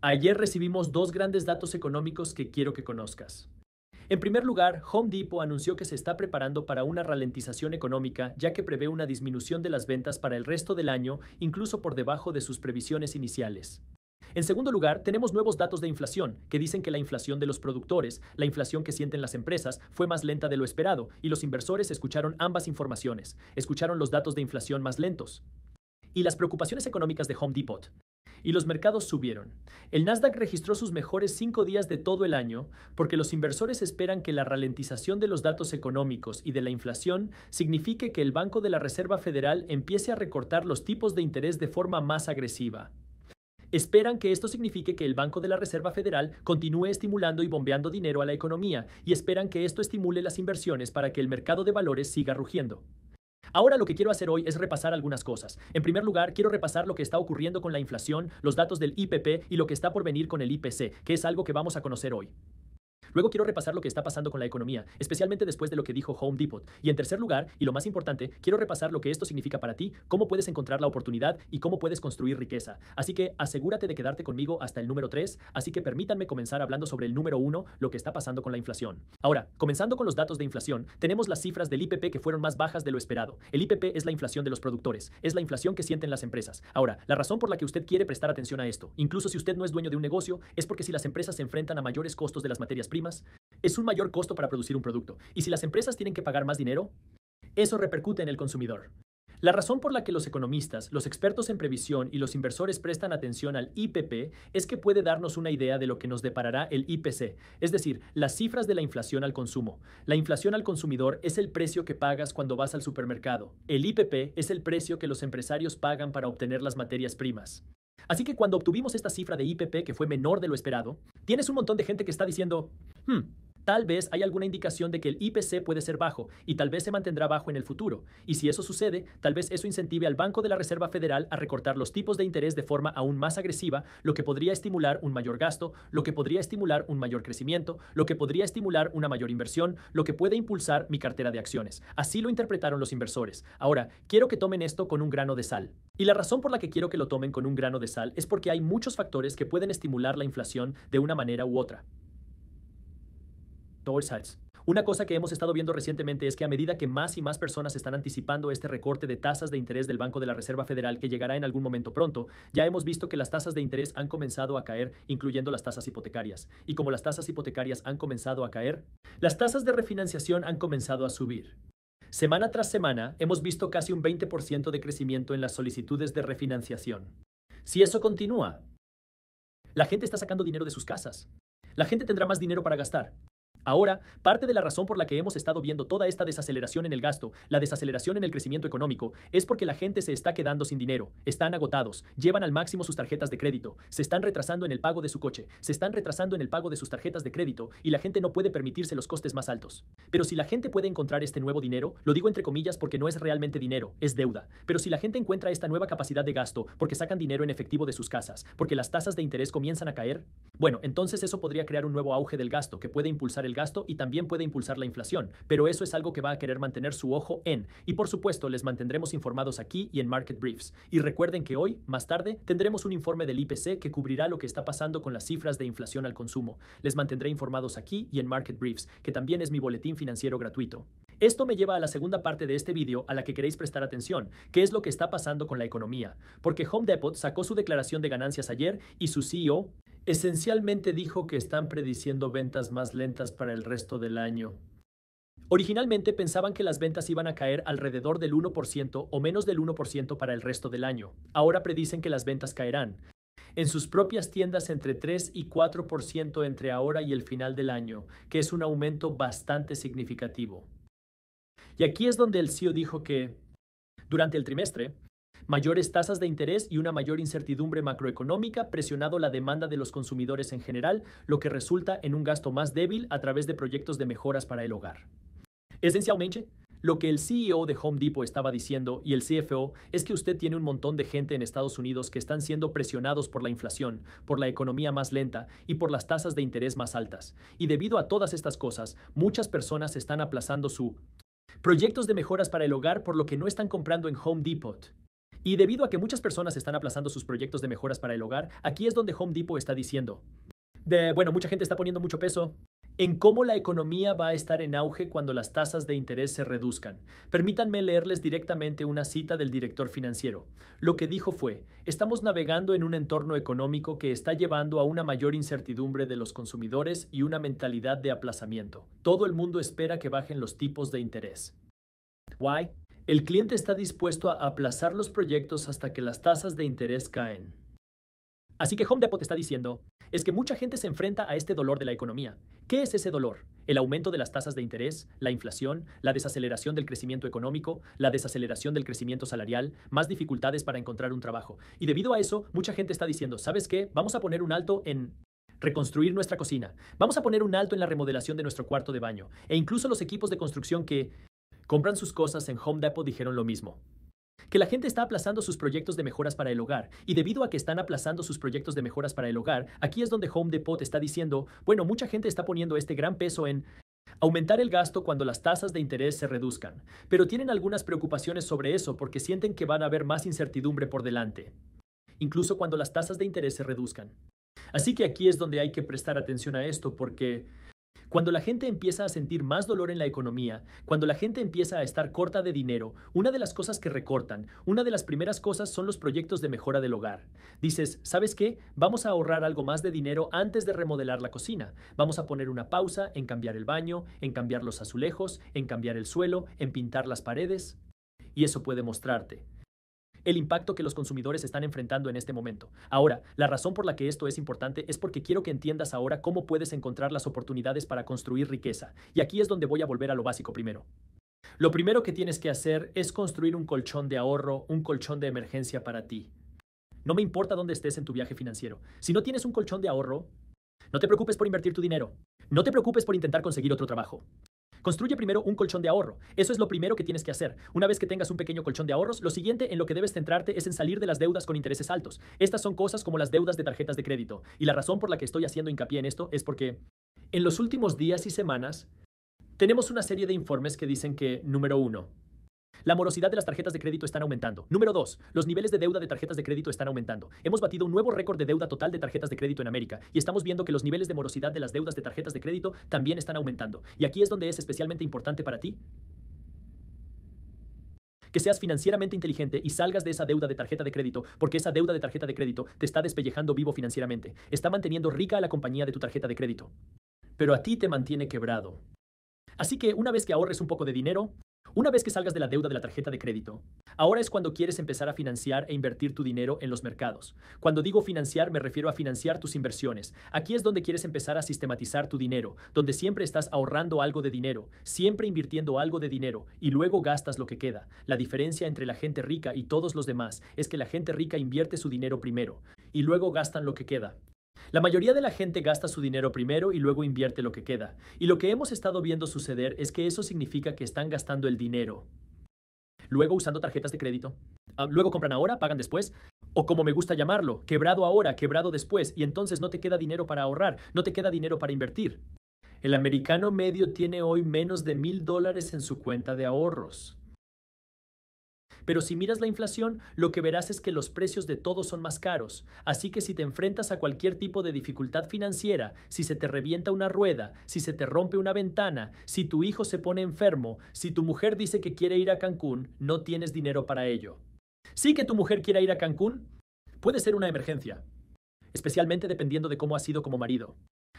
Ayer recibimos dos grandes datos económicos que quiero que conozcas. En primer lugar, Home Depot anunció que se está preparando para una ralentización económica, ya que prevé una disminución de las ventas para el resto del año, incluso por debajo de sus previsiones iniciales. En segundo lugar, tenemos nuevos datos de inflación, que dicen que la inflación de los productores, la inflación que sienten las empresas, fue más lenta de lo esperado, y los inversores escucharon ambas informaciones, escucharon los datos de inflación más lentos. Y las preocupaciones económicas de Home Depot y los mercados subieron. El Nasdaq registró sus mejores cinco días de todo el año porque los inversores esperan que la ralentización de los datos económicos y de la inflación signifique que el Banco de la Reserva Federal empiece a recortar los tipos de interés de forma más agresiva. Esperan que esto signifique que el Banco de la Reserva Federal continúe estimulando y bombeando dinero a la economía y esperan que esto estimule las inversiones para que el mercado de valores siga rugiendo. Ahora lo que quiero hacer hoy es repasar algunas cosas. En primer lugar, quiero repasar lo que está ocurriendo con la inflación, los datos del IPP y lo que está por venir con el IPC, que es algo que vamos a conocer hoy. Luego quiero repasar lo que está pasando con la economía, especialmente después de lo que dijo Home Depot. Y en tercer lugar, y lo más importante, quiero repasar lo que esto significa para ti, cómo puedes encontrar la oportunidad y cómo puedes construir riqueza. Así que asegúrate de quedarte conmigo hasta el número 3, así que permítanme comenzar hablando sobre el número 1, lo que está pasando con la inflación. Ahora, comenzando con los datos de inflación, tenemos las cifras del IPP que fueron más bajas de lo esperado. El IPP es la inflación de los productores, es la inflación que sienten las empresas. Ahora, la razón por la que usted quiere prestar atención a esto, incluso si usted no es dueño de un negocio, es porque si las empresas se enfrentan a mayores costos de las materias primas, es un mayor costo para producir un producto. Y si las empresas tienen que pagar más dinero, eso repercute en el consumidor. La razón por la que los economistas, los expertos en previsión y los inversores prestan atención al IPP es que puede darnos una idea de lo que nos deparará el IPC, es decir, las cifras de la inflación al consumo. La inflación al consumidor es el precio que pagas cuando vas al supermercado. El IPP es el precio que los empresarios pagan para obtener las materias primas. Así que cuando obtuvimos esta cifra de IPP que fue menor de lo esperado, tienes un montón de gente que está diciendo, hmm, Tal vez hay alguna indicación de que el IPC puede ser bajo y tal vez se mantendrá bajo en el futuro. Y si eso sucede, tal vez eso incentive al Banco de la Reserva Federal a recortar los tipos de interés de forma aún más agresiva, lo que podría estimular un mayor gasto, lo que podría estimular un mayor crecimiento, lo que podría estimular una mayor inversión, lo que puede impulsar mi cartera de acciones. Así lo interpretaron los inversores. Ahora, quiero que tomen esto con un grano de sal. Y la razón por la que quiero que lo tomen con un grano de sal es porque hay muchos factores que pueden estimular la inflación de una manera u otra. Una cosa que hemos estado viendo recientemente es que a medida que más y más personas están anticipando este recorte de tasas de interés del Banco de la Reserva Federal que llegará en algún momento pronto, ya hemos visto que las tasas de interés han comenzado a caer, incluyendo las tasas hipotecarias. Y como las tasas hipotecarias han comenzado a caer, las tasas de refinanciación han comenzado a subir. Semana tras semana hemos visto casi un 20% de crecimiento en las solicitudes de refinanciación. Si eso continúa, la gente está sacando dinero de sus casas. La gente tendrá más dinero para gastar. Ahora, parte de la razón por la que hemos estado viendo toda esta desaceleración en el gasto, la desaceleración en el crecimiento económico, es porque la gente se está quedando sin dinero, están agotados, llevan al máximo sus tarjetas de crédito, se están retrasando en el pago de su coche, se están retrasando en el pago de sus tarjetas de crédito y la gente no puede permitirse los costes más altos. Pero si la gente puede encontrar este nuevo dinero, lo digo entre comillas porque no es realmente dinero, es deuda, pero si la gente encuentra esta nueva capacidad de gasto porque sacan dinero en efectivo de sus casas, porque las tasas de interés comienzan a caer, bueno, entonces eso podría crear un nuevo auge del gasto que puede impulsar el el gasto y también puede impulsar la inflación, pero eso es algo que va a querer mantener su ojo en, y por supuesto les mantendremos informados aquí y en Market Briefs. Y recuerden que hoy, más tarde, tendremos un informe del IPC que cubrirá lo que está pasando con las cifras de inflación al consumo. Les mantendré informados aquí y en Market Briefs, que también es mi boletín financiero gratuito. Esto me lleva a la segunda parte de este vídeo a la que queréis prestar atención, que es lo que está pasando con la economía, porque Home Depot sacó su declaración de ganancias ayer y su CEO esencialmente dijo que están prediciendo ventas más lentas para el resto del año. Originalmente pensaban que las ventas iban a caer alrededor del 1% o menos del 1% para el resto del año. Ahora predicen que las ventas caerán en sus propias tiendas entre 3 y 4% entre ahora y el final del año, que es un aumento bastante significativo. Y aquí es donde el CEO dijo que durante el trimestre, mayores tasas de interés y una mayor incertidumbre macroeconómica presionado la demanda de los consumidores en general, lo que resulta en un gasto más débil a través de proyectos de mejoras para el hogar. Esencialmente, lo que el CEO de Home Depot estaba diciendo y el CFO es que usted tiene un montón de gente en Estados Unidos que están siendo presionados por la inflación, por la economía más lenta y por las tasas de interés más altas. Y debido a todas estas cosas, muchas personas están aplazando su Proyectos de mejoras para el hogar por lo que no están comprando en Home Depot. Y debido a que muchas personas están aplazando sus proyectos de mejoras para el hogar, aquí es donde Home Depot está diciendo, bueno, mucha gente está poniendo mucho peso en cómo la economía va a estar en auge cuando las tasas de interés se reduzcan. Permítanme leerles directamente una cita del director financiero. Lo que dijo fue, estamos navegando en un entorno económico que está llevando a una mayor incertidumbre de los consumidores y una mentalidad de aplazamiento. Todo el mundo espera que bajen los tipos de interés. Why? El cliente está dispuesto a aplazar los proyectos hasta que las tasas de interés caen. Así que Home Depot está diciendo, es que mucha gente se enfrenta a este dolor de la economía. ¿Qué es ese dolor? El aumento de las tasas de interés, la inflación, la desaceleración del crecimiento económico, la desaceleración del crecimiento salarial, más dificultades para encontrar un trabajo. Y debido a eso, mucha gente está diciendo, ¿sabes qué? Vamos a poner un alto en reconstruir nuestra cocina. Vamos a poner un alto en la remodelación de nuestro cuarto de baño. E incluso los equipos de construcción que compran sus cosas en Home Depot dijeron lo mismo que la gente está aplazando sus proyectos de mejoras para el hogar, y debido a que están aplazando sus proyectos de mejoras para el hogar, aquí es donde Home Depot está diciendo, bueno, mucha gente está poniendo este gran peso en aumentar el gasto cuando las tasas de interés se reduzcan, pero tienen algunas preocupaciones sobre eso porque sienten que van a haber más incertidumbre por delante, incluso cuando las tasas de interés se reduzcan. Así que aquí es donde hay que prestar atención a esto porque cuando la gente empieza a sentir más dolor en la economía, cuando la gente empieza a estar corta de dinero, una de las cosas que recortan, una de las primeras cosas son los proyectos de mejora del hogar. Dices, ¿sabes qué? Vamos a ahorrar algo más de dinero antes de remodelar la cocina. Vamos a poner una pausa en cambiar el baño, en cambiar los azulejos, en cambiar el suelo, en pintar las paredes. Y eso puede mostrarte el impacto que los consumidores están enfrentando en este momento. Ahora, la razón por la que esto es importante es porque quiero que entiendas ahora cómo puedes encontrar las oportunidades para construir riqueza. Y aquí es donde voy a volver a lo básico primero. Lo primero que tienes que hacer es construir un colchón de ahorro, un colchón de emergencia para ti. No me importa dónde estés en tu viaje financiero. Si no tienes un colchón de ahorro, no te preocupes por invertir tu dinero. No te preocupes por intentar conseguir otro trabajo. Construye primero un colchón de ahorro. Eso es lo primero que tienes que hacer. Una vez que tengas un pequeño colchón de ahorros, lo siguiente en lo que debes centrarte es en salir de las deudas con intereses altos. Estas son cosas como las deudas de tarjetas de crédito. Y la razón por la que estoy haciendo hincapié en esto es porque en los últimos días y semanas tenemos una serie de informes que dicen que, número uno, la morosidad de las tarjetas de crédito están aumentando. Número dos, Los niveles de deuda de tarjetas de crédito están aumentando. Hemos batido un nuevo récord de deuda total de tarjetas de crédito en América y estamos viendo que los niveles de morosidad de las deudas de tarjetas de crédito también están aumentando. Y aquí es donde es especialmente importante para ti que seas financieramente inteligente y salgas de esa deuda de tarjeta de crédito, porque esa deuda de tarjeta de crédito te está despellejando vivo financieramente, está manteniendo rica a la compañía de tu tarjeta de crédito. Pero a ti te mantiene quebrado. Así que una vez que ahorres un poco de dinero, una vez que salgas de la deuda de la tarjeta de crédito, ahora es cuando quieres empezar a financiar e invertir tu dinero en los mercados. Cuando digo financiar me refiero a financiar tus inversiones. Aquí es donde quieres empezar a sistematizar tu dinero, donde siempre estás ahorrando algo de dinero, siempre invirtiendo algo de dinero y luego gastas lo que queda. La diferencia entre la gente rica y todos los demás es que la gente rica invierte su dinero primero y luego gastan lo que queda. La mayoría de la gente gasta su dinero primero y luego invierte lo que queda. Y lo que hemos estado viendo suceder es que eso significa que están gastando el dinero. Luego usando tarjetas de crédito. Ah, luego compran ahora, pagan después. O como me gusta llamarlo, quebrado ahora, quebrado después. Y entonces no te queda dinero para ahorrar, no te queda dinero para invertir. El americano medio tiene hoy menos de mil dólares en su cuenta de ahorros. Pero si miras la inflación, lo que verás es que los precios de todo son más caros. Así que si te enfrentas a cualquier tipo de dificultad financiera, si se te revienta una rueda, si se te rompe una ventana, si tu hijo se pone enfermo, si tu mujer dice que quiere ir a Cancún, no tienes dinero para ello. Sí que tu mujer quiere ir a Cancún, puede ser una emergencia, especialmente dependiendo de cómo ha sido como marido.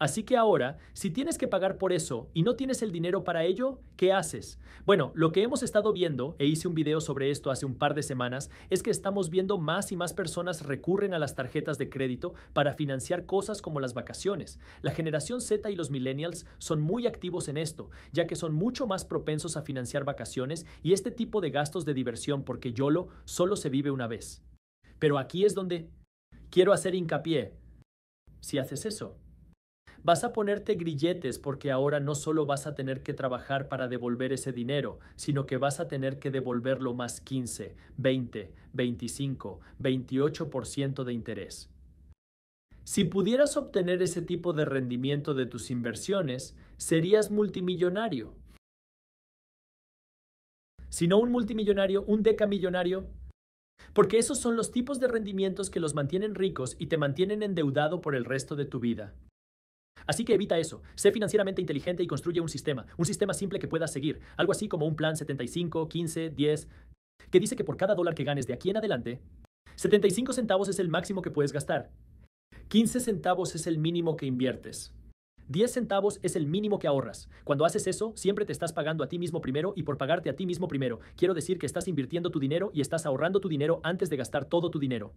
Así que ahora, si tienes que pagar por eso y no tienes el dinero para ello, ¿qué haces? Bueno, lo que hemos estado viendo, e hice un video sobre esto hace un par de semanas, es que estamos viendo más y más personas recurren a las tarjetas de crédito para financiar cosas como las vacaciones. La generación Z y los millennials son muy activos en esto, ya que son mucho más propensos a financiar vacaciones y este tipo de gastos de diversión porque YOLO solo se vive una vez. Pero aquí es donde quiero hacer hincapié. Si haces eso, Vas a ponerte grilletes porque ahora no solo vas a tener que trabajar para devolver ese dinero, sino que vas a tener que devolverlo más 15, 20, 25, 28% de interés. Si pudieras obtener ese tipo de rendimiento de tus inversiones, serías multimillonario. Si no un multimillonario, un decamillonario, porque esos son los tipos de rendimientos que los mantienen ricos y te mantienen endeudado por el resto de tu vida. Así que evita eso. Sé financieramente inteligente y construye un sistema, un sistema simple que puedas seguir, algo así como un plan 75, 15, 10, que dice que por cada dólar que ganes de aquí en adelante, 75 centavos es el máximo que puedes gastar, 15 centavos es el mínimo que inviertes. 10 centavos es el mínimo que ahorras. Cuando haces eso, siempre te estás pagando a ti mismo primero y por pagarte a ti mismo primero, quiero decir que estás invirtiendo tu dinero y estás ahorrando tu dinero antes de gastar todo tu dinero.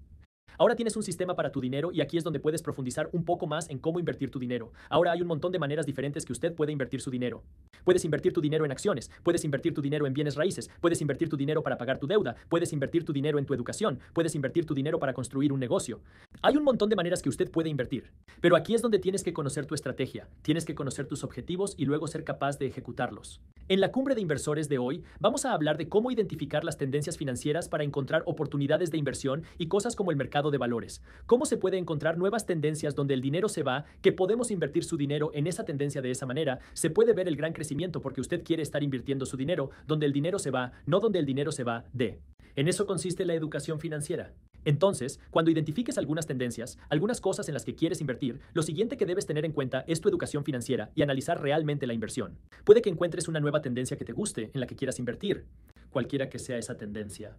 Ahora tienes un sistema para tu dinero y aquí es donde puedes profundizar un poco más en cómo invertir tu dinero. Ahora hay un montón de maneras diferentes que usted puede invertir su dinero. Puedes invertir tu dinero en acciones, puedes invertir tu dinero en bienes raíces, puedes invertir tu dinero para pagar tu deuda, puedes invertir tu dinero en tu educación, puedes invertir tu dinero para construir un negocio. Hay un montón de maneras que usted puede invertir, pero aquí es donde tienes que conocer tu estrategia, tienes que conocer tus objetivos y luego ser capaz de ejecutarlos. En la cumbre de inversores de hoy, vamos a hablar de cómo identificar las tendencias financieras para encontrar oportunidades de inversión y cosas como el mercado de valores? ¿Cómo se puede encontrar nuevas tendencias donde el dinero se va, que podemos invertir su dinero en esa tendencia de esa manera? Se puede ver el gran crecimiento porque usted quiere estar invirtiendo su dinero donde el dinero se va, no donde el dinero se va de. En eso consiste la educación financiera. Entonces, cuando identifiques algunas tendencias, algunas cosas en las que quieres invertir, lo siguiente que debes tener en cuenta es tu educación financiera y analizar realmente la inversión. Puede que encuentres una nueva tendencia que te guste, en la que quieras invertir, cualquiera que sea esa tendencia.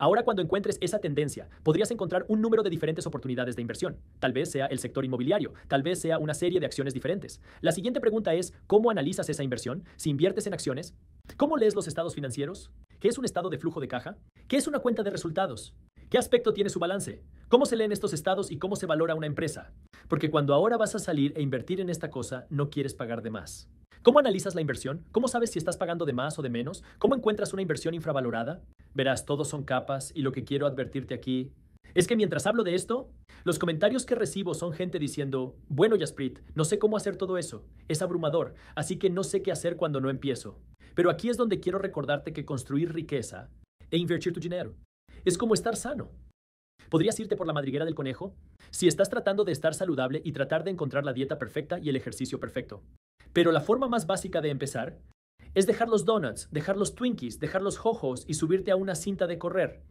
Ahora cuando encuentres esa tendencia, podrías encontrar un número de diferentes oportunidades de inversión. Tal vez sea el sector inmobiliario, tal vez sea una serie de acciones diferentes. La siguiente pregunta es, ¿cómo analizas esa inversión? Si inviertes en acciones, ¿cómo lees los estados financieros? ¿Qué es un estado de flujo de caja? ¿Qué es una cuenta de resultados? ¿Qué aspecto tiene su balance? ¿Cómo se leen estos estados y cómo se valora una empresa? Porque cuando ahora vas a salir e invertir en esta cosa, no quieres pagar de más. ¿Cómo analizas la inversión? ¿Cómo sabes si estás pagando de más o de menos? ¿Cómo encuentras una inversión infravalorada? Verás, todos son capas y lo que quiero advertirte aquí es que mientras hablo de esto, los comentarios que recibo son gente diciendo, bueno Jasprit, no sé cómo hacer todo eso, es abrumador, así que no sé qué hacer cuando no empiezo. Pero aquí es donde quiero recordarte que construir riqueza e invertir tu dinero es como estar sano. ¿Podrías irte por la madriguera del conejo? Si estás tratando de estar saludable y tratar de encontrar la dieta perfecta y el ejercicio perfecto. Pero la forma más básica de empezar es dejar los donuts, dejar los Twinkies, dejar los jojos y subirte a una cinta de correr.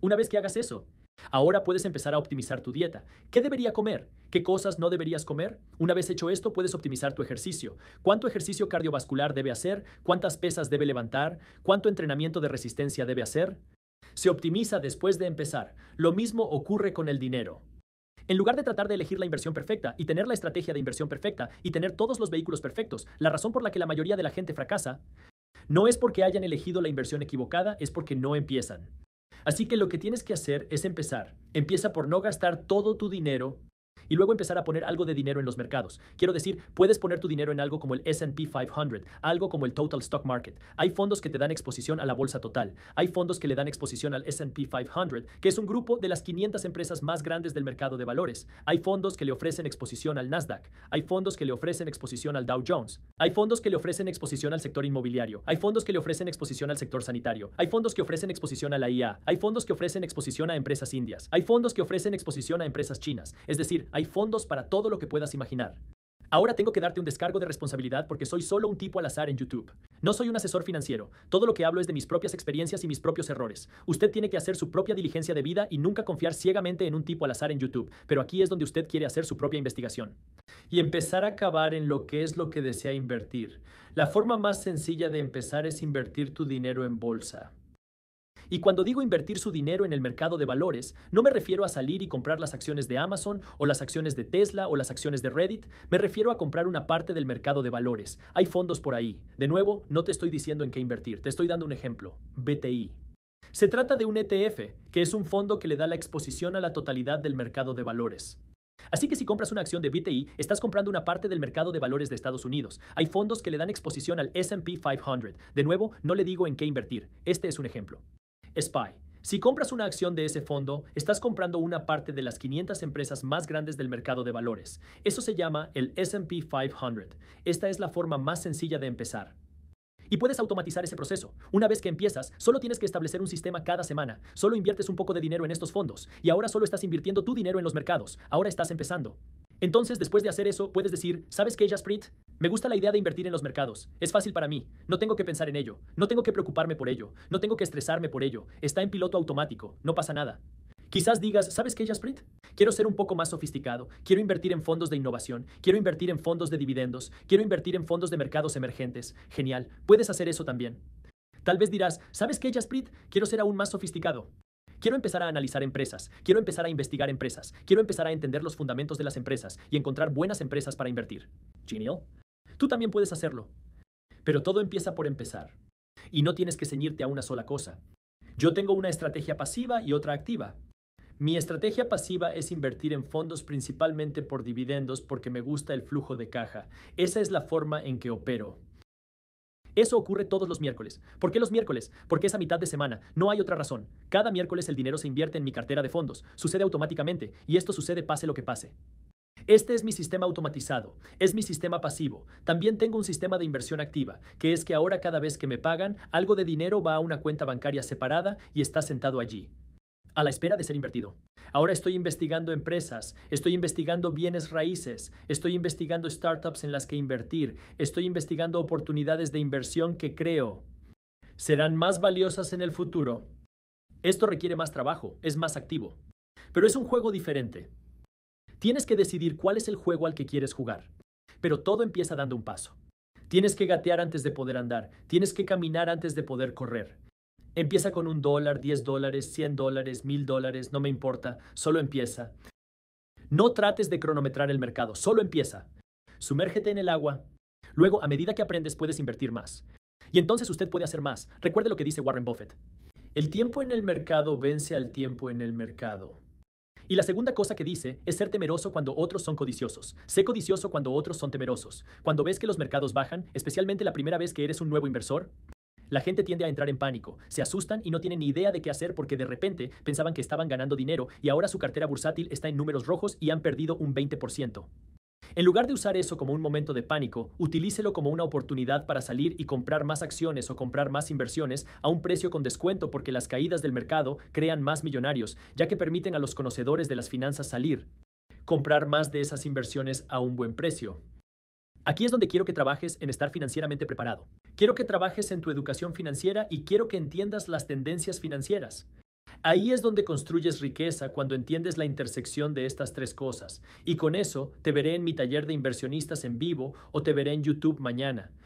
Una vez que hagas eso, ahora puedes empezar a optimizar tu dieta. ¿Qué debería comer? ¿Qué cosas no deberías comer? Una vez hecho esto, puedes optimizar tu ejercicio. ¿Cuánto ejercicio cardiovascular debe hacer? ¿Cuántas pesas debe levantar? ¿Cuánto entrenamiento de resistencia debe hacer? Se optimiza después de empezar. Lo mismo ocurre con el dinero. En lugar de tratar de elegir la inversión perfecta y tener la estrategia de inversión perfecta y tener todos los vehículos perfectos, la razón por la que la mayoría de la gente fracasa no es porque hayan elegido la inversión equivocada, es porque no empiezan. Así que lo que tienes que hacer es empezar. Empieza por no gastar todo tu dinero y luego empezar a poner algo de dinero en los mercados. Quiero decir, puedes poner tu dinero en algo como el SP 500, algo como el Total Stock Market. Hay fondos que te dan exposición a la bolsa total. Hay fondos que le dan exposición al SP 500, que es un grupo de las 500 empresas más grandes del mercado de valores. Hay fondos que le ofrecen exposición al Nasdaq. Hay fondos que le ofrecen exposición al Dow Jones. Hay fondos que le ofrecen exposición al sector inmobiliario. Hay fondos que le ofrecen exposición al sector sanitario. Hay fondos que ofrecen exposición a la IA. Hay fondos que ofrecen exposición a empresas indias. Hay fondos que ofrecen exposición a empresas chinas. Es decir, hay fondos para todo lo que puedas imaginar. Ahora tengo que darte un descargo de responsabilidad porque soy solo un tipo al azar en YouTube. No soy un asesor financiero. Todo lo que hablo es de mis propias experiencias y mis propios errores. Usted tiene que hacer su propia diligencia de vida y nunca confiar ciegamente en un tipo al azar en YouTube. Pero aquí es donde usted quiere hacer su propia investigación. Y empezar a acabar en lo que es lo que desea invertir. La forma más sencilla de empezar es invertir tu dinero en bolsa. Y cuando digo invertir su dinero en el mercado de valores, no me refiero a salir y comprar las acciones de Amazon o las acciones de Tesla o las acciones de Reddit, me refiero a comprar una parte del mercado de valores. Hay fondos por ahí. De nuevo, no te estoy diciendo en qué invertir, te estoy dando un ejemplo. BTI. Se trata de un ETF, que es un fondo que le da la exposición a la totalidad del mercado de valores. Así que si compras una acción de BTI, estás comprando una parte del mercado de valores de Estados Unidos. Hay fondos que le dan exposición al SP 500. De nuevo, no le digo en qué invertir. Este es un ejemplo. SPY. Si compras una acción de ese fondo, estás comprando una parte de las 500 empresas más grandes del mercado de valores. Eso se llama el SP 500. Esta es la forma más sencilla de empezar. Y puedes automatizar ese proceso. Una vez que empiezas, solo tienes que establecer un sistema cada semana. Solo inviertes un poco de dinero en estos fondos. Y ahora solo estás invirtiendo tu dinero en los mercados. Ahora estás empezando. Entonces, después de hacer eso, puedes decir, ¿sabes qué, Jasprit? Me gusta la idea de invertir en los mercados. Es fácil para mí. No tengo que pensar en ello. No tengo que preocuparme por ello. No tengo que estresarme por ello. Está en piloto automático. No pasa nada. Quizás digas, ¿sabes qué, Jasprit? Quiero ser un poco más sofisticado. Quiero invertir en fondos de innovación. Quiero invertir en fondos de dividendos. Quiero invertir en fondos de mercados emergentes. Genial. Puedes hacer eso también. Tal vez dirás, ¿sabes qué, Jasprit? Quiero ser aún más sofisticado. Quiero empezar a analizar empresas, quiero empezar a investigar empresas, quiero empezar a entender los fundamentos de las empresas y encontrar buenas empresas para invertir. Genial. Tú también puedes hacerlo. Pero todo empieza por empezar. Y no tienes que ceñirte a una sola cosa. Yo tengo una estrategia pasiva y otra activa. Mi estrategia pasiva es invertir en fondos principalmente por dividendos porque me gusta el flujo de caja. Esa es la forma en que opero. Eso ocurre todos los miércoles. ¿Por qué los miércoles? Porque es a mitad de semana, no hay otra razón. Cada miércoles el dinero se invierte en mi cartera de fondos, sucede automáticamente, y esto sucede pase lo que pase. Este es mi sistema automatizado, es mi sistema pasivo. También tengo un sistema de inversión activa, que es que ahora cada vez que me pagan, algo de dinero va a una cuenta bancaria separada y está sentado allí a la espera de ser invertido. Ahora estoy investigando empresas, estoy investigando bienes raíces, estoy investigando startups en las que invertir, estoy investigando oportunidades de inversión que creo serán más valiosas en el futuro. Esto requiere más trabajo, es más activo. Pero es un juego diferente. Tienes que decidir cuál es el juego al que quieres jugar. Pero todo empieza dando un paso. Tienes que gatear antes de poder andar, tienes que caminar antes de poder correr. Empieza con un dólar, diez dólares, cien dólares, mil dólares, no me importa, solo empieza. No trates de cronometrar el mercado, solo empieza. Sumérgete en el agua. Luego, a medida que aprendes, puedes invertir más. Y entonces usted puede hacer más. Recuerde lo que dice Warren Buffett. El tiempo en el mercado vence al tiempo en el mercado. Y la segunda cosa que dice es ser temeroso cuando otros son codiciosos. Sé codicioso cuando otros son temerosos. Cuando ves que los mercados bajan, especialmente la primera vez que eres un nuevo inversor, la gente tiende a entrar en pánico, se asustan y no tienen ni idea de qué hacer porque de repente pensaban que estaban ganando dinero y ahora su cartera bursátil está en números rojos y han perdido un 20%. En lugar de usar eso como un momento de pánico, utilícelo como una oportunidad para salir y comprar más acciones o comprar más inversiones a un precio con descuento porque las caídas del mercado crean más millonarios, ya que permiten a los conocedores de las finanzas salir, comprar más de esas inversiones a un buen precio. Aquí es donde quiero que trabajes en estar financieramente preparado. Quiero que trabajes en tu educación financiera y quiero que entiendas las tendencias financieras. Ahí es donde construyes riqueza cuando entiendes la intersección de estas tres cosas. Y con eso te veré en mi taller de inversionistas en vivo o te veré en YouTube mañana.